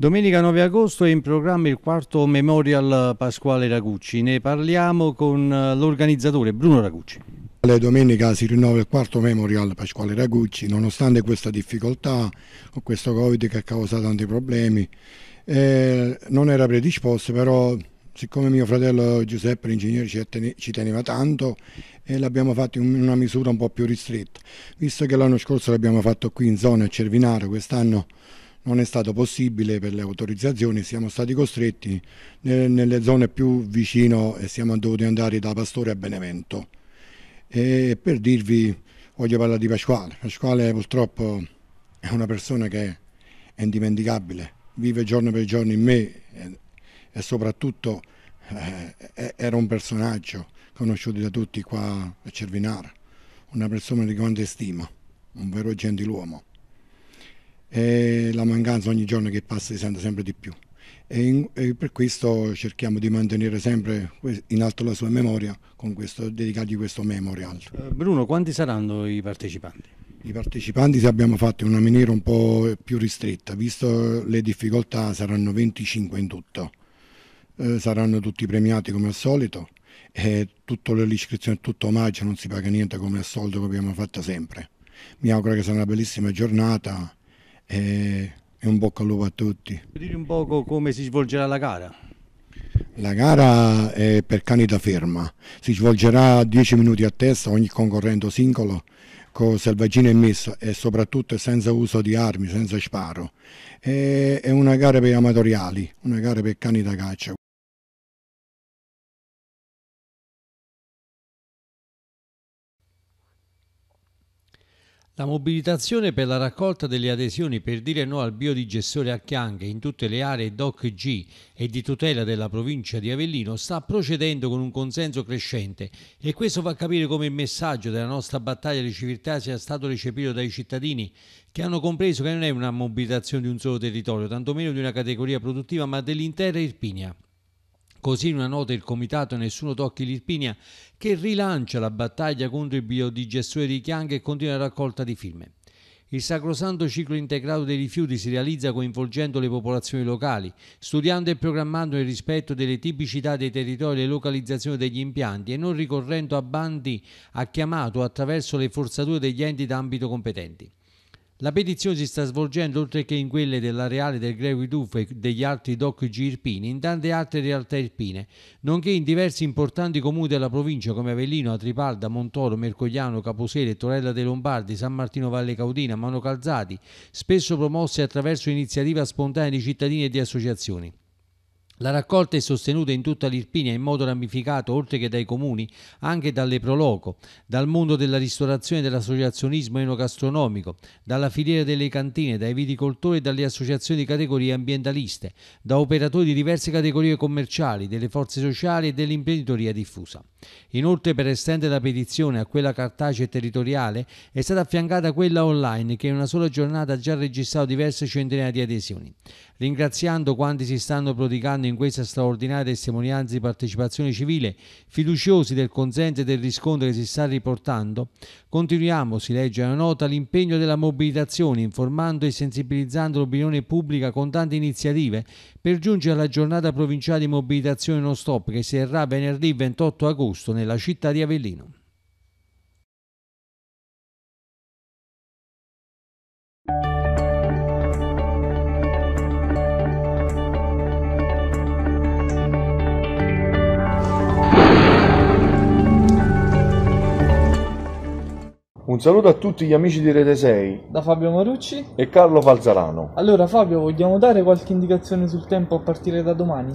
Domenica 9 agosto è in programma il quarto Memorial Pasquale Ragucci. Ne parliamo con eh, l'organizzatore Bruno Ragucci. Domenica si rinnova il quarto Memorial Pasquale Ragucci, nonostante questa difficoltà, questo Covid che ha causato tanti problemi, eh, non era predisposto, però siccome mio fratello Giuseppe l'ingegnere ci teneva tanto e l'abbiamo fatto in una misura un po' più ristretta, visto che l'anno scorso l'abbiamo fatto qui in zona a Cervinaro, quest'anno non è stato possibile per le autorizzazioni, siamo stati costretti nelle zone più vicino e siamo dovuti andare da Pastore a Benevento. E per dirvi, voglio parlare di Pasquale. Pasquale purtroppo è una persona che è indimenticabile, vive giorno per giorno in me e, soprattutto eh, era un personaggio conosciuto da tutti qua a Cervinara, una persona di grande stima, un vero gentiluomo e la mancanza ogni giorno che passa si sente sempre di più e, in, e per questo cerchiamo di mantenere sempre in alto la sua memoria con questo, dedicargli questo memorial. Eh, Bruno, quanti saranno i partecipanti? I partecipanti se abbiamo fatto in una maniera un po' più ristretta, visto le difficoltà saranno 25 in tutto, eh, saranno tutti premiati come al solito e tutto l'iscrizione è tutto omaggio, non si paga niente come al solito come abbiamo fatto sempre. Mi auguro che sarà una bellissima giornata e, e un bocca al lupo a tutti. Puoi dire un poco come si svolgerà la gara? La gara è per cani da ferma, si svolgerà 10 minuti a testa ogni concorrente singolo con selvaggina e e soprattutto senza uso di armi, senza sparo. È una gara per amatoriali, una gara per cani da caccia. La mobilitazione per la raccolta delle adesioni per dire no al biodigestore a Chianghe in tutte le aree DOC G e di tutela della provincia di Avellino sta procedendo con un consenso crescente e questo fa capire come il messaggio della nostra battaglia di civiltà sia stato recepito dai cittadini che hanno compreso che non è una mobilitazione di un solo territorio, tantomeno di una categoria produttiva, ma dell'intera Irpinia. Così in una nota il comitato Nessuno tocchi l'Irpinia che rilancia la battaglia contro il biodigestore di Chiang e continua la raccolta di firme. Il sacrosanto ciclo integrato dei rifiuti si realizza coinvolgendo le popolazioni locali, studiando e programmando il rispetto delle tipicità dei territori e localizzazione degli impianti e non ricorrendo a bandi a chiamato attraverso le forzature degli enti d'ambito competenti. La petizione si sta svolgendo oltre che in quelle della Reale del Grevi Duff e degli altri doc girpini in tante altre realtà irpine, nonché in diversi importanti comuni della provincia come Avellino, Atripalda, Montoro, Mercogliano, Caposele, Torella dei Lombardi, San Martino Valle Caudina, Mano Calzati, spesso promosse attraverso iniziative spontanee di cittadini e di associazioni. La raccolta è sostenuta in tutta l'Irpinia in modo ramificato, oltre che dai comuni, anche dalle Proloco, dal mondo della ristorazione e dell'associazionismo enogastronomico, dalla filiera delle cantine, dai viticoltori e dalle associazioni di categorie ambientaliste, da operatori di diverse categorie commerciali, delle forze sociali e dell'imprenditoria diffusa. Inoltre, per estendere la petizione a quella cartacea e territoriale, è stata affiancata quella online che in una sola giornata ha già registrato diverse centinaia di adesioni ringraziando quanti si stanno prodigando in questa straordinaria testimonianza di partecipazione civile, fiduciosi del consenso e del riscontro che si sta riportando, continuiamo, si legge la nota, l'impegno della mobilitazione, informando e sensibilizzando l'opinione pubblica con tante iniziative per giungere alla giornata provinciale di mobilitazione non stop che si terrà venerdì 28 agosto nella città di Avellino. Un saluto a tutti gli amici di Rete 6 da Fabio Marucci e Carlo Falzarano. Allora Fabio, vogliamo dare qualche indicazione sul tempo a partire da domani?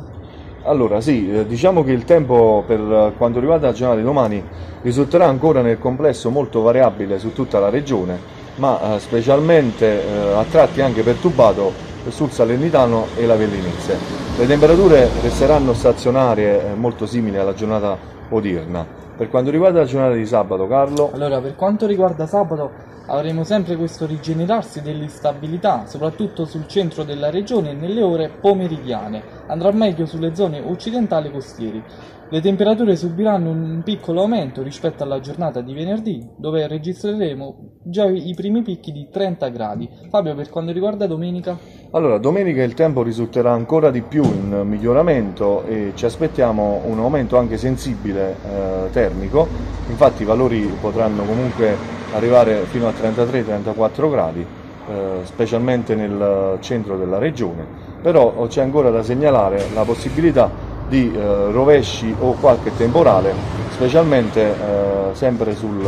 Allora sì, eh, diciamo che il tempo per quanto riguarda la giornata di domani risulterà ancora nel complesso molto variabile su tutta la regione, ma eh, specialmente eh, a tratti anche perturbato sul Salernitano e la Vellinese. Le temperature resteranno stazionarie molto simili alla giornata odierna. Per quanto riguarda la giornata di sabato, Carlo. Allora, per quanto riguarda sabato, Avremo sempre questo rigenerarsi dell'instabilità, soprattutto sul centro della regione nelle ore pomeridiane. Andrà meglio sulle zone occidentali costiere. Le temperature subiranno un piccolo aumento rispetto alla giornata di venerdì, dove registreremo già i primi picchi di 30 gradi. Fabio, per quanto riguarda domenica? Allora, domenica il tempo risulterà ancora di più in miglioramento e ci aspettiamo un aumento anche sensibile eh, termico. Infatti i valori potranno comunque arrivare fino a 33-34 gradi, eh, specialmente nel centro della regione, però oh, c'è ancora da segnalare la possibilità di eh, rovesci o qualche temporale, specialmente eh, sempre sul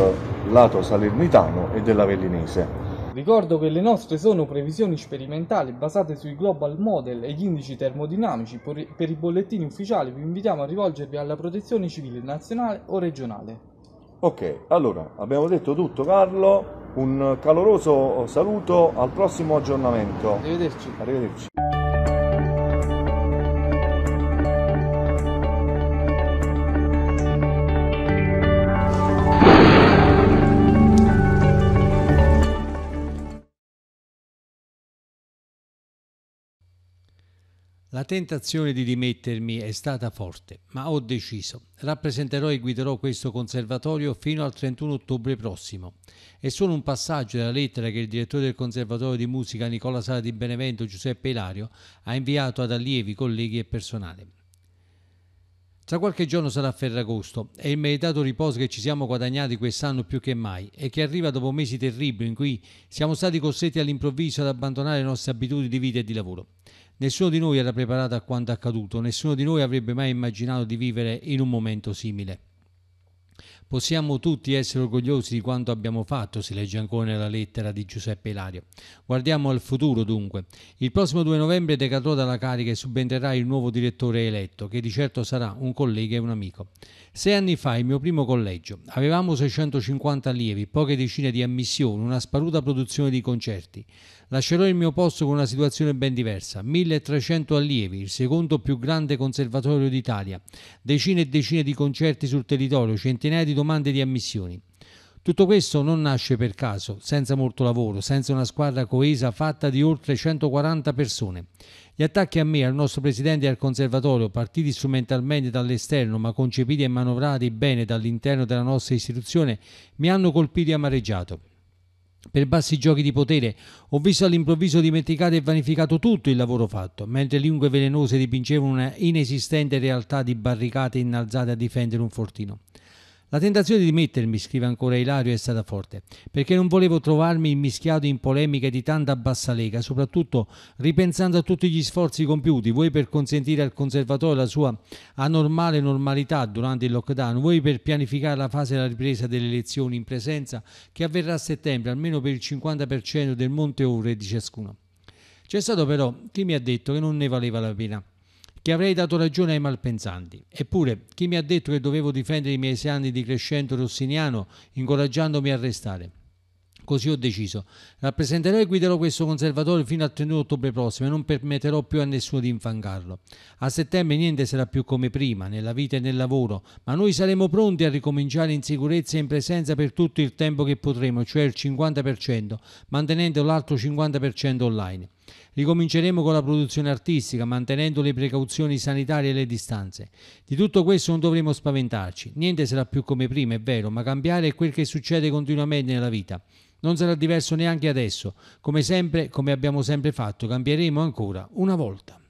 lato salernitano e della Vellinese. Ricordo che le nostre sono previsioni sperimentali basate sui global model e gli indici termodinamici. Per i bollettini ufficiali vi invitiamo a rivolgervi alla Protezione Civile nazionale o regionale. Ok, allora abbiamo detto tutto Carlo, un caloroso saluto al prossimo aggiornamento. Arrivederci. Arrivederci. La tentazione di dimettermi è stata forte, ma ho deciso. Rappresenterò e guiderò questo conservatorio fino al 31 ottobre prossimo. È solo un passaggio della lettera che il direttore del Conservatorio di Musica Nicola Sala di Benevento Giuseppe Ilario ha inviato ad allievi, colleghi e personale. Tra qualche giorno sarà Ferragosto, è il meritato riposo che ci siamo guadagnati quest'anno più che mai e che arriva dopo mesi terribili in cui siamo stati costretti all'improvviso ad abbandonare le nostre abitudini di vita e di lavoro. Nessuno di noi era preparato a quanto accaduto, nessuno di noi avrebbe mai immaginato di vivere in un momento simile. Possiamo tutti essere orgogliosi di quanto abbiamo fatto, si legge ancora nella lettera di Giuseppe Ilario. Guardiamo al futuro dunque. Il prossimo 2 novembre decadrò dalla carica e subentrerà il nuovo direttore eletto, che di certo sarà un collega e un amico. Sei anni fa, il mio primo collegio, avevamo 650 allievi, poche decine di ammissioni, una sparuta produzione di concerti lascerò il mio posto con una situazione ben diversa. 1300 allievi, il secondo più grande conservatorio d'Italia, decine e decine di concerti sul territorio, centinaia di domande di ammissioni. Tutto questo non nasce per caso, senza molto lavoro, senza una squadra coesa fatta di oltre 140 persone. Gli attacchi a me, al nostro presidente e al conservatorio, partiti strumentalmente dall'esterno ma concepiti e manovrati bene dall'interno della nostra istituzione, mi hanno colpito e amareggiato per bassi giochi di potere. Ho visto all'improvviso dimenticato e vanificato tutto il lavoro fatto, mentre lingue velenose dipingevano una inesistente realtà di barricate innalzate a difendere un fortino. La tentazione di mettermi, scrive ancora Ilario, è stata forte, perché non volevo trovarmi immischiato in polemiche di tanta bassa lega, soprattutto ripensando a tutti gli sforzi compiuti, voi per consentire al conservatorio la sua anormale normalità durante il lockdown, voi per pianificare la fase della ripresa delle elezioni in presenza che avverrà a settembre, almeno per il 50% del monte ore di ciascuno. C'è stato però chi mi ha detto che non ne valeva la pena che avrei dato ragione ai malpensanti. Eppure, chi mi ha detto che dovevo difendere i miei anni di crescente rossiniano incoraggiandomi a restare? Così ho deciso. Rappresenterò e guiderò questo conservatorio fino al 31 ottobre prossimo e non permetterò più a nessuno di infangarlo. A settembre niente sarà più come prima, nella vita e nel lavoro, ma noi saremo pronti a ricominciare in sicurezza e in presenza per tutto il tempo che potremo, cioè il 50%, mantenendo l'altro 50% online. Ricominceremo con la produzione artistica, mantenendo le precauzioni sanitarie e le distanze. Di tutto questo non dovremo spaventarci. Niente sarà più come prima, è vero, ma cambiare è quel che succede continuamente nella vita. Non sarà diverso neanche adesso. Come sempre, come abbiamo sempre fatto, cambieremo ancora una volta.